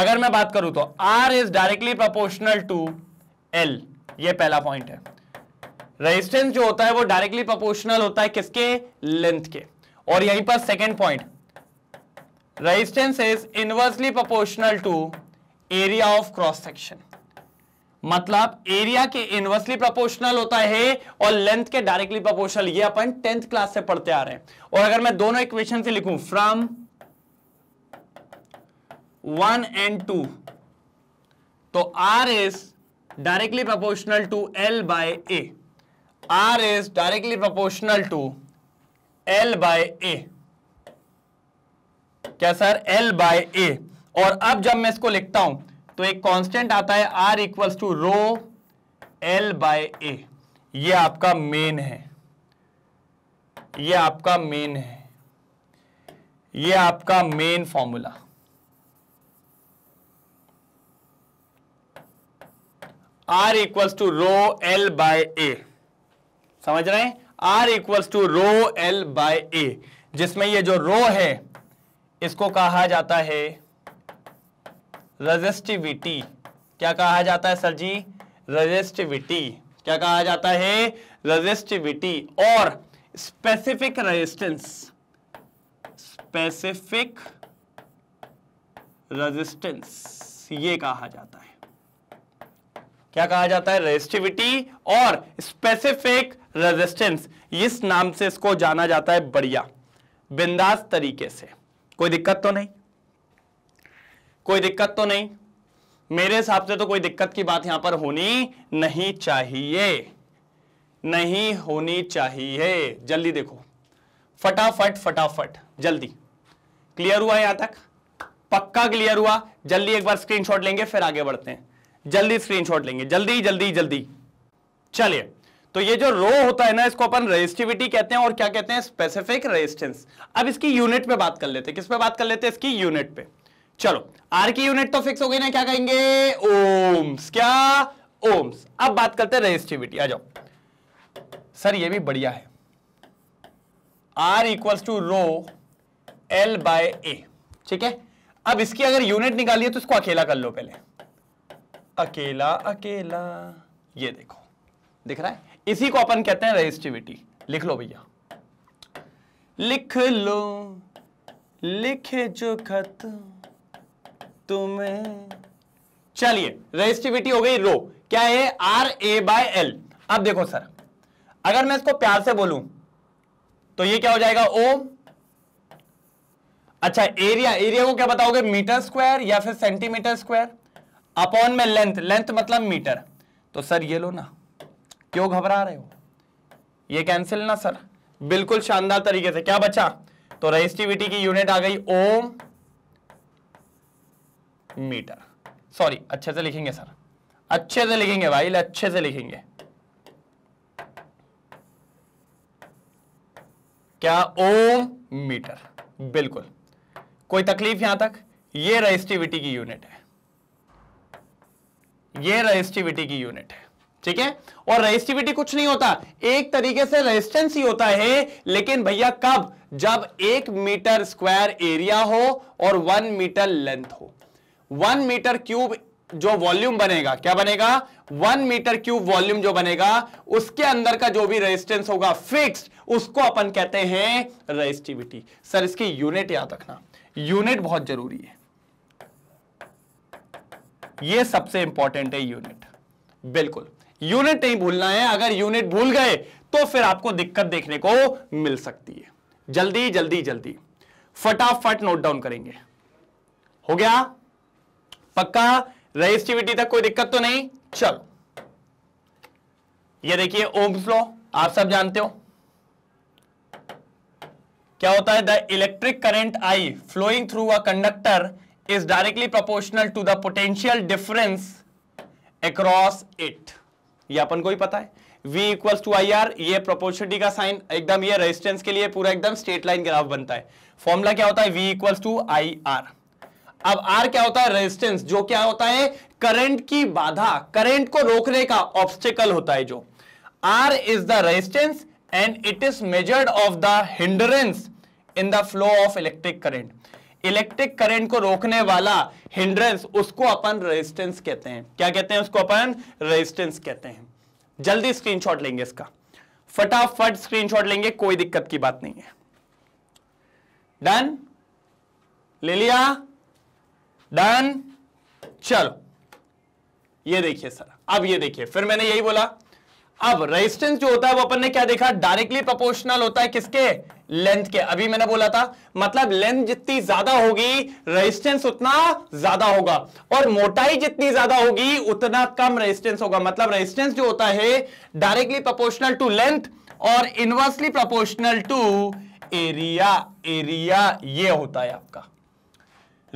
Speaker 1: अगर मैं बात करूं तो R is directly proportional to L ये पहला पॉइंट है रेजिस्टेंस जो होता है वो डायरेक्टली प्रोपोर्शनल होता है किसके लेंथ के और यहीं पर second point resistance is inversely proportional to area of cross section मतलब एरिया के इनवर्सली प्रोपोर्शनल होता है और लेंथ के डायरेक्टली प्रोपोर्शनल ये अपन टेंथ क्लास से पढ़ते आ रहे हैं और अगर मैं दोनों इक्वेशन से लिखूं फ्रॉम वन एंड टू तो R is directly proportional to L by A R is directly proportional to L by A क्या सर एल बाय ए और अब जब मैं इसको लिखता हूं तो एक कांस्टेंट आता है R equals to rho L by A ये आपका मेन है ये आपका मेन है ये आपका main formula R equals to rho L by A समझ रहे हैं R equals to rho L by A जिसमें ये जो रो है इसको कहा जाता है रजिस्टिविटी क्या कहा जाता है सर जी रजिस्टिविटी क्या कहा जाता है रजिस्टिविटी और स्पेसिफिक रेजिस्टेंस स्पेसिफिक रेजिस्टेंस ये कहा जाता है क्या कहा जाता है रेजिस्टिविटी और स्पेसिफिक रेजिस्टेंस इस नाम से इसको जाना जाता है बढ़िया बिंदास तरीके से कोई दिक्कत तो नहीं कोई दिक्कत तो नहीं मेरे हिसाब से तो कोई दिक्कत की बात यहां पर होनी नहीं चाहिए नहीं होनी चाहिए जल्दी देखो फटाफट फटाफट जल्दी क्लियर हुआ यहां तक पक्का क्लियर हुआ जल्दी एक बार स्क्रीनशॉट लेंगे फिर आगे बढ़ते हैं जल्दी स्क्रीनशॉट लेंगे जल्दी जल्दी जल्दी चलिए तो ये जो रो होता है ना इसको अपन रेजिस्टिविटी कहते हैं और क्या कहते हैं स्पेसिफिक रेजिस्टेंस अब इसकी यूनिट पे बात कर लेते हैं किस पे बात कर लेते हैं इसकी यूनिट पे चलो आर की यूनिट तो फिक्स हो गई ना क्या कहेंगे ओम्स क्या ओम्स अब बात करते हैं रेजिस्टिविटी आ जाओ सर ये भी बढ़िया है R equals to rho L by A ठीक है अब इसकी अगर यूनिट निकालिए तो इसको अकेला कर लो पहले अकेला अकेला ये देखो दिख रहा है इसी को अपन कहते हैं रेजिस्टिविटी लिख लो भैया लिख लो लिखे जो खत तुम्हें चलिए रेजिस्टिविटी हो गई रो क्या है आर ए बाय एल अब देखो सर अगर मैं इसको प्यार से बोलूं तो ये क्या हो जाएगा ओ अच्छा एरिया एरिया को क्या बताओगे मीटर स्क्वायर या फिर सेंटीमीटर स्क्वायर अपॉन में लेंथ लेंथ मतलब मीटर तो सर ये लो ना क्यों घबरा रहे हो ये कैंसिल ना सर बिल्कुल शानदार तरीके से क्या बचा तो रजिस्टिविटी की यूनिट आ गई ओम मीटर सॉरी अच्छे से लिखेंगे सर अच्छे से लिखेंगे भाई अच्छे से लिखेंगे क्या ओम मीटर बिल्कुल कोई तकलीफ यहां तक ये रजिस्टिविटी की यूनिट है ये रजिस्टिविटी की यूनिट है ठीक है और रजिस्टिविटी कुछ नहीं होता एक तरीके से रेजिस्टेंस ही होता है लेकिन भैया कब जब एक मीटर स्क्वायर एरिया हो और वन मीटर लेंथ हो वन मीटर क्यूब जो वॉल्यूम बनेगा क्या बनेगा वन मीटर क्यूब वॉल्यूम जो बनेगा उसके अंदर का जो भी रेजिस्टेंस होगा फिक्स्ड उसको अपन कहते हैं रेजिस्टिविटी सर इसकी यूनिट याद रखना यूनिट बहुत जरूरी है ये सबसे इंपॉर्टेंट है यूनिट बिल्कुल यूनिट नहीं भूलना है अगर यूनिट भूल गए तो फिर आपको दिक्कत देखने को मिल सकती है जल्दी जल्दी जल्दी फटाफट नोट डाउन करेंगे हो गया पक्का रजिस्टिविटी तक कोई दिक्कत तो नहीं चलो ये देखिए ओम्स लॉ आप सब जानते हो क्या होता है the electric current I flowing through a conductor is directly proportional to the potential difference across it ये अपन को ही पता है V equal to I R ये प्रोपोर्शनिटी का साइन एकदम ये रेजिस्टेंस के लिए पूरा एकदम स्ट्रेट लाइन ग्राफ बनता है फॉर्मूला क्या होता है V equal to I R अब आर क्या होता है रेजिस्टेंस जो क्या होता है करंट की बाधा करंट को रोकने का ऑब्स्टिकल होता है जो R is the resistance and it is measured of the hindrance in the flow of electric current electric current को रोकने वाला हिंड्रेंस उसको अपन रेजिस्टेंस कहते हैं क्या कहते हैं उसको अपन रेजिस्टेंस कहते हैं जल्दी स्क्रीनशॉट लेंगे इसका फटाफट स्क्रीनशॉट लेंगे कोई दिक्कत की बात नहीं है डन ले लिया डन चलो ये देखिए सर अब ये देखिए फिर मैंने यही बोला अब रेजिस्टेंस जो होता है वो अपन ने क्या देखा डायरेक्टली प्रोपोर्शनल होता है किसके लेंथ के अभी मैंने बोला था मतलब लेंथ जितनी ज्यादा होगी रेजिस्टेंस उतना ज्यादा होगा और मोटाई जितनी ज्यादा होगी उतना कम रेजिस्टेंस होगा मतलब रेजिस्टेंस जो होता है डायरेक्टली प्रोपोर्शनल टू लेंथ और inversely proportional to area area ये होता है आपका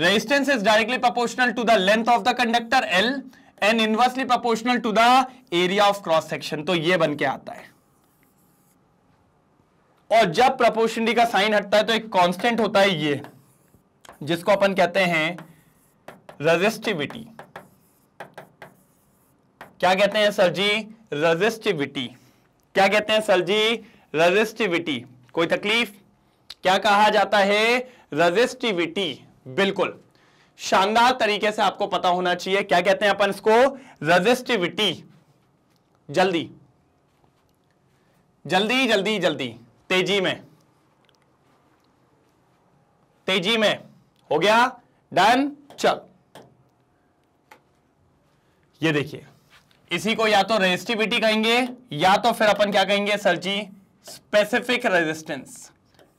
Speaker 1: resistance is directly proportional to the length of the conductor L and inversely proportional to the area of cross section तो ये बन के आता है और जब प्रोपोर्शनिटी का साइन हटता है तो एक कांस्टेंट होता है ये जिसको अपन कहते हैं रजिस्टिविटी क्या कहते हैं सर जी रजिस्टिविटी क्या कहते हैं सर जी रजिस्टिविटी कोई तकलीफ क्या कहा जाता है रजिस्टिविटी बिल्कुल शानदार तरीके से आपको पता होना चाहिए क्या कहते हैं अपन इसको रजिस्टिविटी जल्दी जल्दी जल्दी जल्दी तेजी में तेजी में हो गया डन चल ये देखिए इसी को या तो रेजिस्टिविटी कहेंगे या तो फिर अपन क्या कहेंगे sir ji specific resistance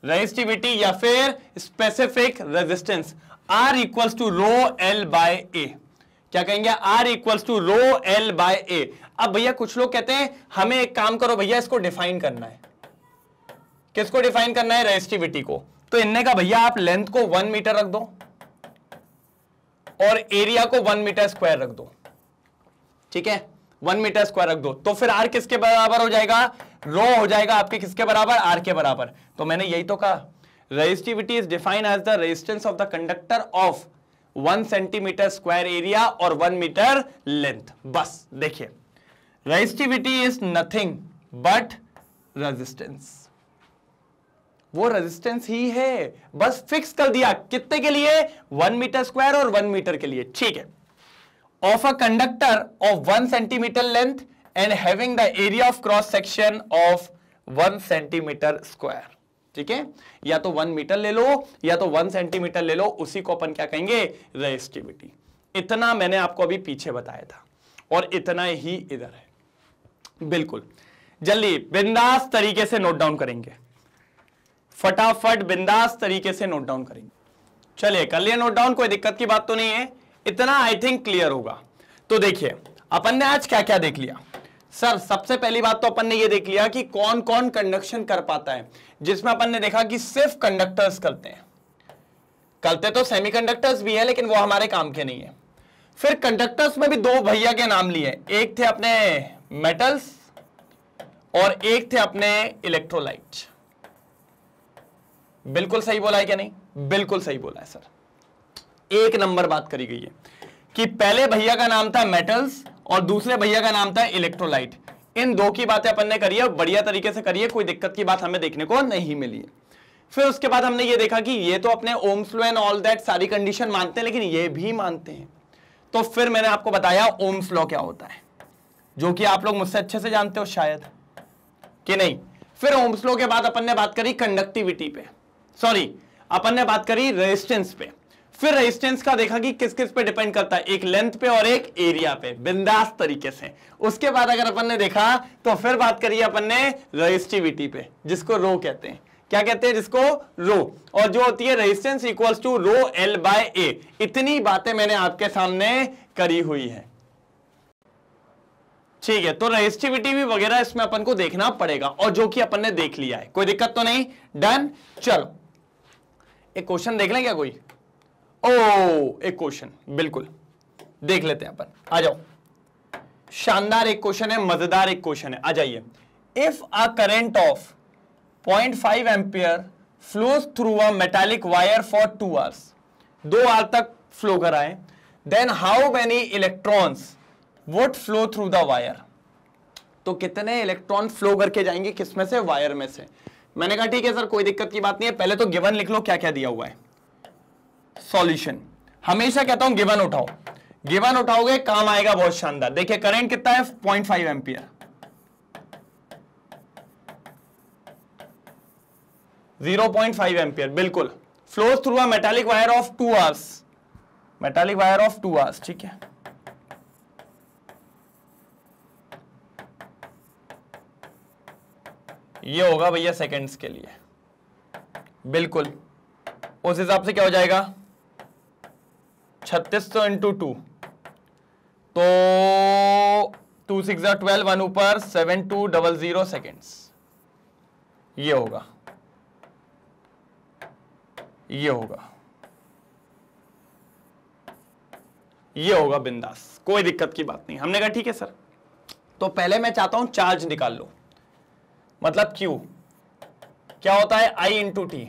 Speaker 1: resistivity या फिर specific resistance R equals to rho L by A क्या कहेंगे R equals to rho L by A अब भैया कुछ लोग कहते हैं हमें एक काम करो भैया इसको डिफाइन करना है किसको डिफाइन करना है रेजिस्टिविटी को तो इनने का भैया आप लेंथ को वन मीटर रख दो और एरिया को वन मीटर स्क्वायर रख दो ठीक है वन मीटर स्क्वायर रख दो तो फिर आर किसके बराबर हो जाएगा रो हो जाएगा आपके किसके बराबर आर के बराबर तो मैंने यही तो कहा resistivity is define as the resistance of the conductor of one centimetre square area और वन मीटर लेंथ बस देखिए resistivity is nothing but resistance वो रेजिस्टेंस ही है बस फिक्स कर दिया कितने के लिए वन मीटर स्क्वायर और वन मीटर के लिए ठीक है of a conductor of one centimetre length and having the area of cross section of one centimetre square ठीक है या तो वन मीटर ले लो या तो वन सेंटीमीटर ले लो उसी को अपन क्या कहेंगे रेजिस्टिविटी इतना मैंने आपको अभी पीछे बताया था और इतना ही इधर है बिल्कुल जल्दी बिंदास तरीके से नोट डाउन करेंगे फटाफट बिंदास तरीके से नोट डाउन करेंगे चलिए कर लिया नोट डाउन कोई दिक्कत की बात तो नहीं है इतना आई थिंक क्लियर होगा तो देखिए अपन ने आज क्या क्या देख लिया सर सबसे पहली बात तो अपन ने ये देख लिया कि कौन कौन कंडक्शन कर पाता है जिसमें अपन ने देखा कि सिर्फ कंडक्टर्स करते हैं करते तो सेमीकंडक्टर्स भी है लेकिन वो हमारे काम के नहीं है फिर कंडक्टर्स में भी दो भैया के नाम लिए एक थे अपने मेटल्स और एक थे अपने इलेक्ट्रोलाइट बिल्कुल सही बोला है क्या नहीं बिल्कुल सही बोला है सर एक नंबर बात करी गई है कि पहले भैया का नाम था मेटल्स और दूसरे भैया का नाम था इलेक्ट्रोलाइट इन दो की बातें अपन ने करी है बढ़िया तरीके से करिए कोई दिक्कत की बात हमें देखने को नहीं मिली है फिर उसके बाद हमने ये देखा कि ये तो अपने Ohm's law and all that सारी कंडीशन मानते हैं लेकिन ये भी मानते हैं तो फिर मैंने आपको बताया ओम्स लॉ क्या होता है जो कि आप लोग मुझसे अच्छे से जानते हो शायद कि नहीं फिर ओम्स लॉ के बाद अपन ने बात करी कंडक्टिविटी पे सॉरी अपन ने बात करी रेजिस्टेंस पे फिर रेजिस्टेंस का देखा कि किस किस पे डिपेंड करता है एक लेंथ पे और एक एरिया पे बिंदास तरीके से उसके बाद अगर अपन ने देखा तो फिर बात करिए अपन ने रजिस्टिविटी पे जिसको रो कहते हैं क्या कहते हैं जिसको रो और जो होती है resistance equals to rho L by A इतनी बातें मैंने आपके सामने करी हुई है ठीक है तो रेजिस्टिविटी भी वगैरह इसमें अपन को देखना पड़ेगा और जो कि अपन ने देख लिया है कोई दिक्कत तो नहीं डन चलो एक क्वेश्चन देख लें क्या कोई ओ एक क्वेश्चन बिल्कुल देख लेते हैं अपन आ जाओ शानदार एक क्वेश्चन है मजेदार एक क्वेश्चन है आ जाइए if a current of 0.5 ampere flows through a metallic wire for two hours दो आर तक फ्लो कराए then how many electrons would flow through the wire तो कितने इलेक्ट्रॉन फ्लो करके जाएंगे किसमें से वायर में से मैंने कहा ठीक है सर कोई दिक्कत की बात नहीं है पहले तो गिवन लिख लो क्या क्या दिया हुआ है सॉल्यूशन हमेशा कहता हूं गिवन उठाओ गिवन उठाओगे काम आएगा बहुत शानदार देखिए करंट कितना है point five ampere zero point five ampere बिल्कुल flow through a metallic wire of two hours metallic wire of two hours ठीक है ये होगा भैया सेकंड्स के लिए बिल्कुल उस हिसाब से क्या हो जाएगा छत्तीस सौ इंटू टू तो टू सिक्स ट्वेल्व वन ऊपर seven two double zero seconds ये होगा ये होगा ये होगा बिंदास कोई दिक्कत की बात नहीं हमने कहा ठीक है सर तो पहले मैं चाहता हूं चार्ज निकाल लो मतलब क्यू क्या होता है आई इंटू टी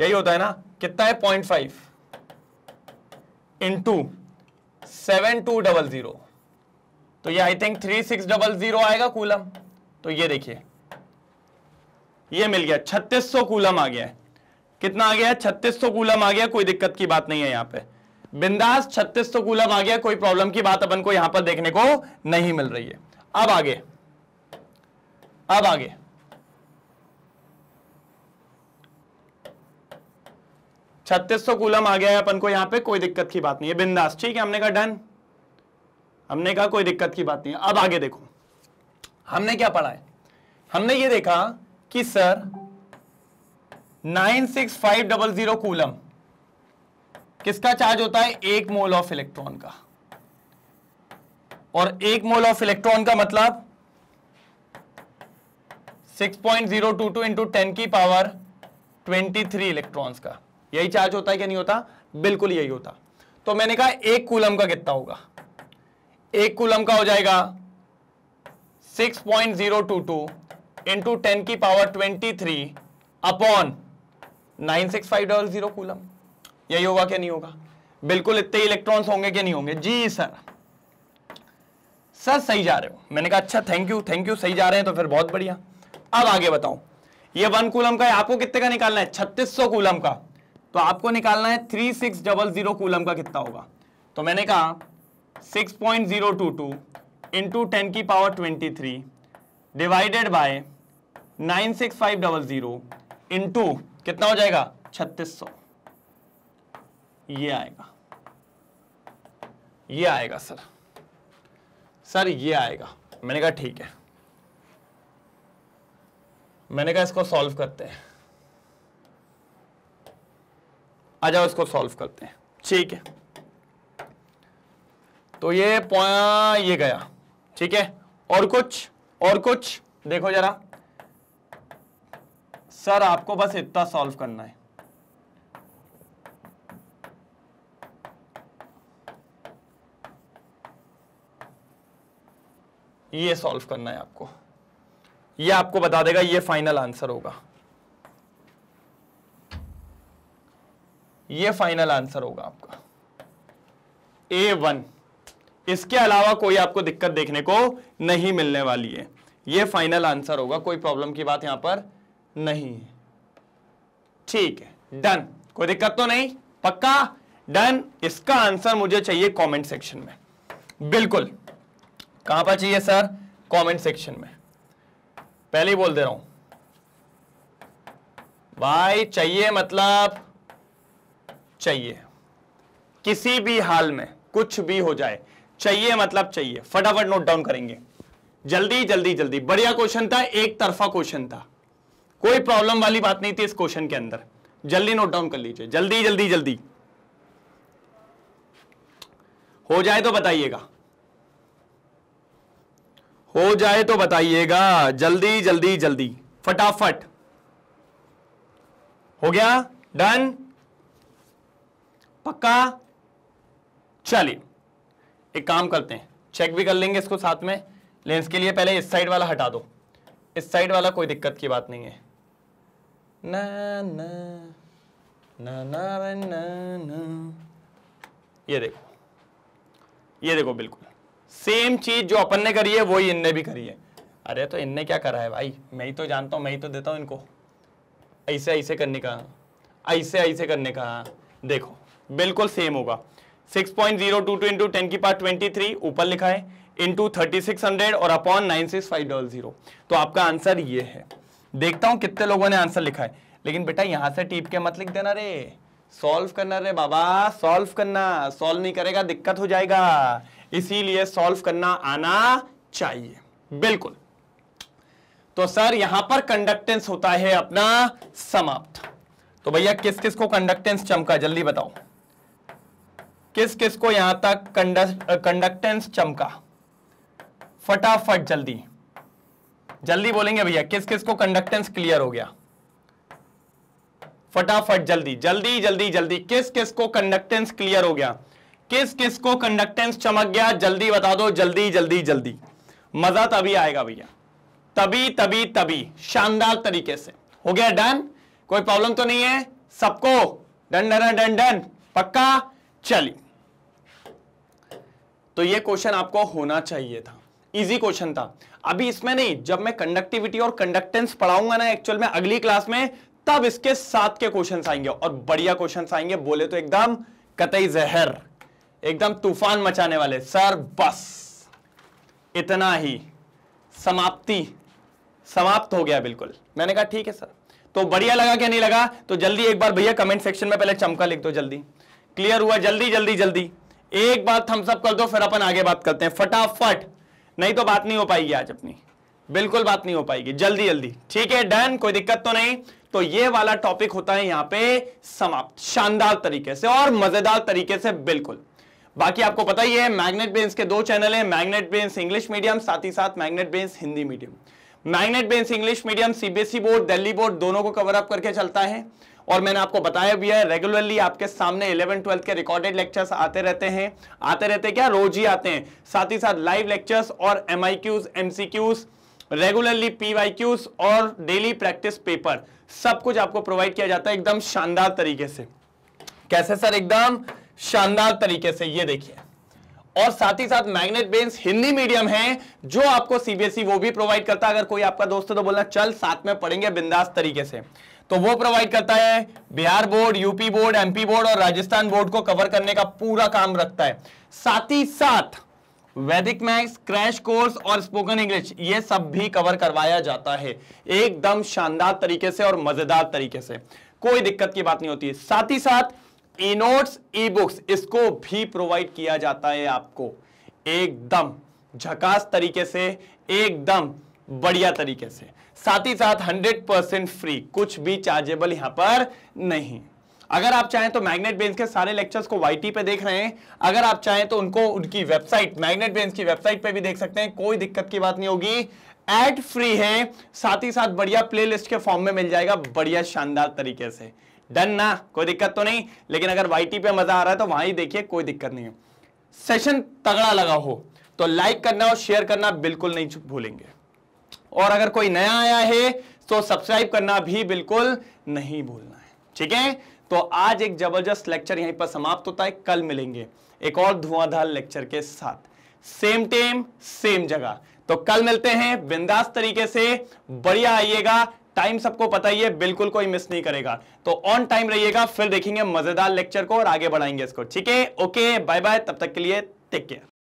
Speaker 1: यही होता है ना कितना है point five into seven two double zero तो ये I think three six double zero आएगा कूलम तो ये देखिए ये मिल गया छत्तीस सौ कूलम आ गया है कितना आ गया है छत्तीस सौ कूलम आ गया कोई दिक्कत की बात नहीं है यहां पे बिंदास छत्तीस सौ कूलम आ गया कोई प्रॉब्लम की बात अपन को यहां पर देखने को नहीं मिल रही है अब आगे अब आगे छत्तीस सौ कूलम आ गया है अपन को यहां पे कोई दिक्कत की बात नहीं है बिंदास ठीक है हमने कहा डन हमने कहा कोई दिक्कत की बात नहीं है अब आगे देखो हमने क्या पढ़ा है हमने ये देखा कि sir nine six five double zero coulomb किसका चार्ज होता है एक मोल ऑफ इलेक्ट्रॉन का और एक मोल ऑफ इलेक्ट्रॉन का मतलब 6.022 point zero two two into ten की पावर 23 इलेक्ट्रॉन्स का यही चार्ज होता है क्या नहीं होता बिल्कुल यही होता तो मैंने कहा एक कूलम का कितना होगा एक कूलम का हो जाएगा 6.022 point zero two two into ten की power 23 upon nine six five double zero coulomb यही होगा क्या नहीं होगा बिल्कुल इतने इलेक्ट्रॉन्स होंगे क्या नहीं होंगे जी सर सर सही जा रहे हो मैंने कहा अच्छा थैंक यू थैंक यू सही जा रहे हैं तो फिर बहुत बढ़िया अब आगे बताओ ये वन कूलम का है आपको कितने का निकालना है छत्तीस सौ कूलम का तो आपको निकालना है three six double zero coulomb का कितना होगा तो मैंने कहा six point zero two two into ten की power twenty three divided by nine six five double zero into कितना हो जाएगा छत्तीस सौ ये आएगा ये आएगा सर सर ये आएगा मैंने कहा ठीक है मैंने कहा इसको सॉल्व करते हैं आ जाओ इसको सॉल्व करते हैं ठीक है तो ये ये गया ठीक है और कुछ और कुछ देखो जरा सर आपको बस इतना सॉल्व करना है ये सॉल्व करना है आपको ये आपको बता देगा ये फाइनल आंसर होगा ये फाइनल आंसर होगा आपका ए वन इसके अलावा कोई आपको दिक्कत देखने को नहीं मिलने वाली है ये फाइनल आंसर होगा कोई प्रॉब्लम की बात यहां पर नहीं है ठीक है डन कोई दिक्कत तो नहीं पक्का डन इसका आंसर मुझे चाहिए कमेंट सेक्शन में बिल्कुल कहां पर चाहिए सर कमेंट सेक्शन में पहले ही बोल दे रहा हूं भाई चाहिए मतलब चाहिए किसी भी हाल में कुछ भी हो जाए चाहिए मतलब चाहिए फटाफट नोट डाउन करेंगे जल्दी जल्दी जल्दी बढ़िया क्वेश्चन था एक तरफा क्वेश्चन था कोई प्रॉब्लम वाली बात नहीं थी इस क्वेश्चन के अंदर जल्दी नोट डाउन कर लीजिए जल्दी जल्दी जल्दी हो जाए तो बताइएगा हो जाए तो बताइएगा जल्दी जल्दी जल्दी फटाफट हो गया डन पक्का चलिए एक काम करते हैं चेक भी कर लेंगे इसको साथ में लेंस के लिए पहले इस साइड वाला हटा दो इस साइड वाला कोई दिक्कत की बात नहीं है ना ना ना ना ना ना, ना। ये देखो ये देखो बिल्कुल सेम चीज जो अपन ने करी है वही इनने भी करी है अरे तो इनने क्या करा है भाई मैं ही तो जानता हूं मैं ही तो देता हूं इनको ऐसे ऐसे करने का ऐसे ऐसे करने का देखो बिल्कुल सेम होगा 6.022 point zero two two into ten की पार ट्वेंटी थ्री ऊपर लिखा है इंटू थर्टी सिक्स हंड्रेड और upon nine six five double zero तो आपका आंसर ये है देखता हूं कितने लोगों ने आंसर लिखा है लेकिन बेटा यहां से टीप के मत लिख देना रे सॉल्व करना रे बाबा सॉल्व करना सॉल्व नहीं करेगा दिक्कत हो जाएगा इसीलिए सॉल्व करना आना चाहिए बिल्कुल तो सर यहां पर कंडक्टेंस होता है अपना समाप्त तो भैया किस किस को कंडक्टेंस चमका जल्दी बताओ किस किस को यहां तक कंडक्टेंस चमका फटाफट जल्दी जल्दी बोलेंगे भैया किस किस को कंडक्टेंस क्लियर हो गया फटाफट जल्दी जल्दी जल्दी जल्दी किस किस को कंडक्टेंस क्लियर हो गया किस किस को कंडक्टेंस चमक गया जल्दी बता दो जल्दी जल्दी जल्दी मजा तभी आएगा भैया तभी तभी तभी शानदार तरीके से हो गया डन कोई प्रॉब्लम तो नहीं है सबको डन डन डन डन पक्का चलिए तो ये क्वेश्चन आपको होना चाहिए था इजी क्वेश्चन था अभी इसमें नहीं जब मैं कंडक्टिविटी और कंडक्टेंस पढ़ाऊंगा ना एक्चुअल में अगली क्लास में तब इसके साथ के क्वेश्चन आएंगे और बढ़िया क्वेश्चन आएंगे बोले तो एकदम कतई जहर एकदम तूफान मचाने वाले सर बस इतना ही समाप्ति समाप्त हो गया बिल्कुल मैंने कहा ठीक है सर तो बढ़िया लगा क्या नहीं लगा तो जल्दी एक बार भैया कमेंट सेक्शन में पहले चमका लिख दो जल्दी क्लियर हुआ जल्दी जल्दी जल्दी एक बात हम सब कर दो फिर अपन आगे बात करते हैं फटाफट नहीं तो बात नहीं हो पाएगी आज अपनी बिल्कुल बात नहीं हो पाएगी जल्दी जल्दी ठीक है डन कोई दिक्कत तो नहीं तो ये वाला टॉपिक होता है यहां पे समाप्त शानदार तरीके से और मजेदार तरीके से बिल्कुल बाकी आपको पता ही है मैग्नेट बेन्स के दो चैनल हैं मैग्नेट बेन्स इंग्लिश मीडियम साथ ही साथ Magnet Brains Hindi medium Magnet Brains English medium CBSE board Delhi board दोनों को कवर अप करके चलता है और मैंने आपको बताया भी है रेगुलरली आपके सामने इलेवन ट्वेल्थ के रिकॉर्डेड लेक्चर्स आते रहते हैं आते रहते क्या रोज ही आते हैं साथ ही साथ लाइव लेक्चर्स और M I Qs M C Qs regularly P Y Qs और डेली प्रैक्टिस पेपर सब कुछ आपको प्रोवाइड किया जाता है एकदम शानदार तरीके से कैसे सर एकदम शानदार तरीके से ये देखिए और साथ ही साथ मैग्नेट बेंस हिंदी मीडियम है जो आपको सीबीएसई e वो भी प्रोवाइड करता है अगर कोई आपका दोस्त है तो बोलना चल साथ में पढ़ेंगे बिंदास तरीके से तो वो प्रोवाइड करता है Bihar board UP board MP board और राजस्थान बोर्ड को कवर करने का पूरा काम रखता है साथ ही साथ वैदिक मैथ्स क्रैश कोर्स और स्पोकन इंग्लिश ये सब भी कवर करवाया जाता है एकदम शानदार तरीके से और मजेदार तरीके से कोई दिक्कत की बात नहीं होती है साथ ही साथ ई नोट्स ई बुक्स इसको भी प्रोवाइड किया जाता है आपको एकदम झकास तरीके से एकदम बढ़िया तरीके से साथ ही साथ 100 परसेंट फ्री कुछ भी चार्जेबल यहां पर नहीं अगर आप चाहें तो मैग्नेट बेंस के सारे लेक्चर्स को वाई पे देख रहे हैं अगर आप चाहें तो उनको उनकी वेबसाइट मैग्नेट बेंस की वेबसाइट पे भी देख सकते हैं कोई दिक्कत की बात नहीं होगी एड फ्री है साथ ही साथ बढ़िया प्लेलिस्ट के फॉर्म में मिल जाएगा बढ़िया शानदार तरीके से डन ना कोई दिक्कत तो नहीं लेकिन अगर टी पे मजा आ रहा है तो वहां ही देखिए कोई दिक्कत नहीं है सेशन तगड़ा लगा हो तो लाइक करना और शेयर करना बिल्कुल नहीं भूलेंगे और अगर कोई नया आया है तो सब्सक्राइब करना भी बिल्कुल नहीं भूलना है ठीक है तो आज एक जबरदस्त लेक्चर यहीं पर समाप्त होता है कल मिलेंगे एक और धुआंधार लेक्चर के साथ सेम टेम सेम जगह तो कल मिलते हैं बिंदास तरीके से बढ़िया आइएगा टाइम सबको पता ही है बिल्कुल कोई मिस नहीं करेगा तो ऑन टाइम रहिएगा फिर देखेंगे मजेदार लेक्चर को और आगे बढ़ाएंगे इसको ठीक है ओके बाय बाय तब तक के लिए टेक केयर